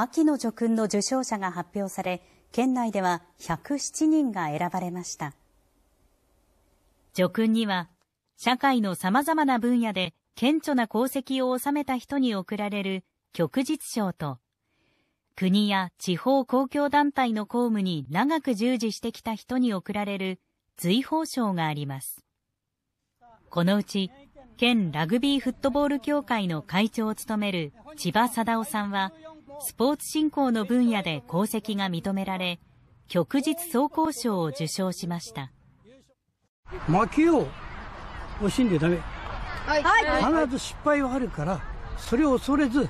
秋の叙勲の受賞者が発表され、県内では107人が選ばれました。叙勲には、社会のざまな分野で顕著な功績を収めた人に贈られる旭日賞と、国や地方公共団体の公務に長く従事してきた人に贈られる随宝賞があります。このうち、県ラグビーフットボール協会の会長を務める千葉貞夫さんは、スポーツ振興の分野で功績が認められ旭日総合賞を受賞しました薪を惜しんでダメ、はい、必ず失敗はあるからそれを恐れず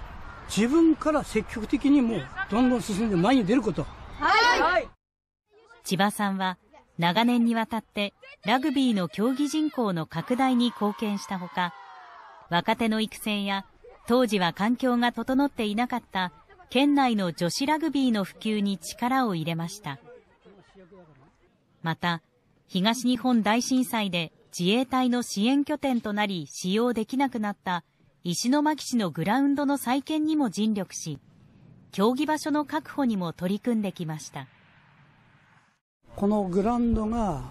自分から積極的にもうどんどん進んで前に出ること、はい、千葉さんは長年にわたってラグビーの競技人口の拡大に貢献したほか若手の育成や当時は環境が整っていなかった県内の女子ラグビーの普及に力を入れましたまた東日本大震災で自衛隊の支援拠点となり使用できなくなった石巻市のグラウンドの再建にも尽力し競技場所の確保にも取り組んできましたこのグラウンドが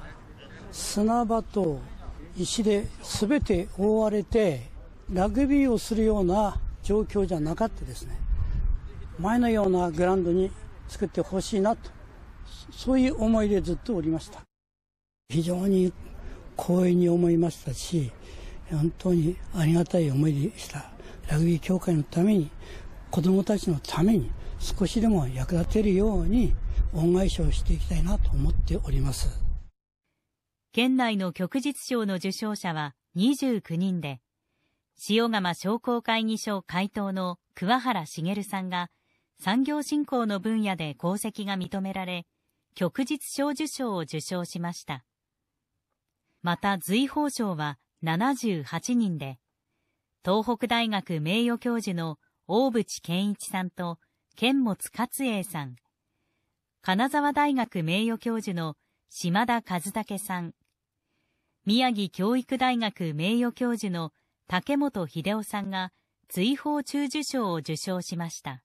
砂場と石で全て覆われてラグビーをするような状況じゃなかったですね前のようなグラウンドに作ってほしいなと、そういう思いでずっとおりました。非常に光栄に思いましたし、本当にありがたい思いでした。ラグビー協会のために、子供たちのために少しでも役立てるように恩返しをしていきたいなと思っております。県内の旭日賞の受賞者は29人で、塩釜商工会議所会頭の桑原茂さんが産業振興の分野で功績が認められ、旭日小受賞を受賞しました。また随宝賞は78人で、東北大学名誉教授の大渕健一さんと剣持勝栄さん、金沢大学名誉教授の島田和武さん、宮城教育大学名誉教授の竹本秀夫さんが追放中受賞を受賞しました。